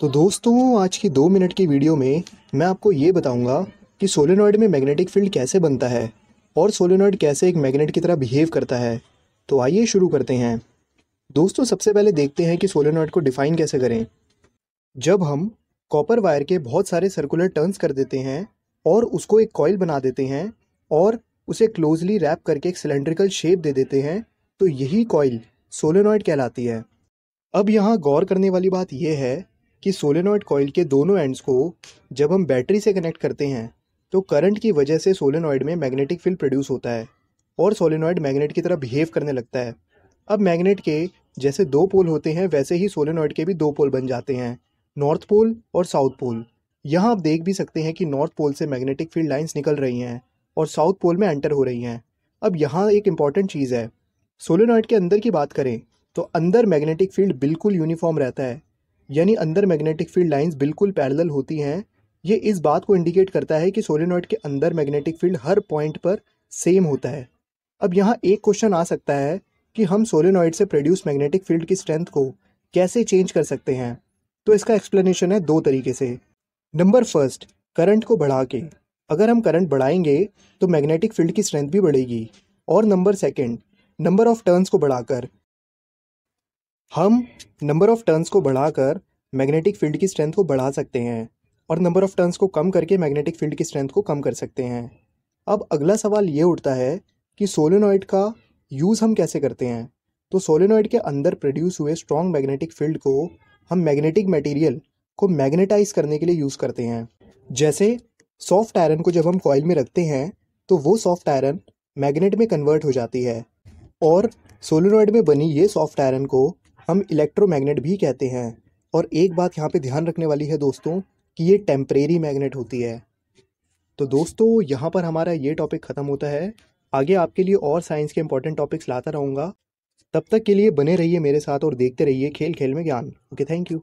तो दोस्तों आज की दो मिनट की वीडियो में मैं आपको ये बताऊंगा कि सोलेनॉइड में मैग्नेटिक फील्ड कैसे बनता है और सोलेनॉइड कैसे एक मैग्नेट की तरह बिहेव करता है तो आइए शुरू करते हैं दोस्तों सबसे पहले देखते हैं कि सोलेनॉइड को डिफाइन कैसे करें जब हम कॉपर वायर के बहुत सारे सर्कुलर टर्न्स कर देते हैं और उसको एक कॉयल बना देते हैं और उसे क्लोजली रैप करके एक सिलेंड्रिकल शेप दे देते हैं तो यही कॉयल सोलेनॉइड कहलाती है अब यहाँ गौर करने वाली बात यह है कि सोलेनोइड कॉइल के दोनों एंड्स को जब हम बैटरी से कनेक्ट करते हैं तो करंट की वजह से सोलेनोइड में मैग्नेटिक फील्ड प्रोड्यूस होता है और सोलेनोइड मैग्नेट की तरह बिहेव करने लगता है अब मैग्नेट के जैसे दो पोल होते हैं वैसे ही सोलेनोइड के भी दो पोल बन जाते हैं नॉर्थ पोल और साउथ पोल यहाँ आप देख भी सकते हैं कि नॉर्थ पोल से मैग्नेटिक फील्ड लाइन्स निकल रही हैं और साउथ पोल में एंटर हो रही हैं अब यहाँ एक इम्पॉर्टेंट चीज़ है सोलेनॉइड के अंदर की बात करें तो अंदर मैग्नेटिक फील्ड बिल्कुल यूनिफॉर्म रहता है यानी अंदर मैग्नेटिक फील्ड लाइंस बिल्कुल पैरेलल होती हैं ये इस बात को इंडिकेट करता है कि सोलिनॉइड के अंदर मैग्नेटिक फील्ड हर पॉइंट पर सेम होता है अब यहाँ एक क्वेश्चन आ सकता है कि हम सोलिनॉइड से प्रोड्यूस मैग्नेटिक फील्ड की स्ट्रेंथ को कैसे चेंज कर सकते हैं तो इसका एक्सप्लेनेशन है दो तरीके से नंबर फर्स्ट करंट को बढ़ा के अगर हम करंट बढ़ाएंगे तो मैग्नेटिक फील्ड की स्ट्रेंथ भी बढ़ेगी और number second number of turns को बढ़ाकर हम नंबर ऑफ टर्न्स को बढ़ाकर मैग्नेटिक फील्ड की स्ट्रेंथ को बढ़ा सकते हैं और नंबर ऑफ टर्न्स को कम करके मैग्नेटिक फील्ड की स्ट्रेंथ को कम कर सकते हैं अब अगला सवाल ये उठता है कि सोलेनॉइड का यूज़ हम कैसे करते हैं तो सोलेनॉइड के अंदर प्रोड्यूस हुए स्ट्रॉन्ग मैग्नेटिक फील्ड को हम मैग्नेटिक मटेरियल को मैग्नेटाइज करने के लिए यूज़ करते हैं जैसे सॉफ्ट आयरन को जब हम कॉयल में रखते हैं तो वो सॉफ्ट आयरन मैग्नेट में कन्वर्ट हो जाती है और सोलेनॉइड में बनी ये सॉफ्ट आयरन को हम इलेक्ट्रोमैग्नेट भी कहते हैं और एक बात यहाँ पे ध्यान रखने वाली है दोस्तों कि ये टेम्परेरी मैग्नेट होती है तो दोस्तों यहाँ पर हमारा ये टॉपिक ख़त्म होता है आगे आपके लिए और साइंस के इंपॉर्टेंट टॉपिक्स लाता रहूँगा तब तक के लिए बने रहिए मेरे साथ और देखते रहिए खेल खेल में ज्ञान ओके थैंक यू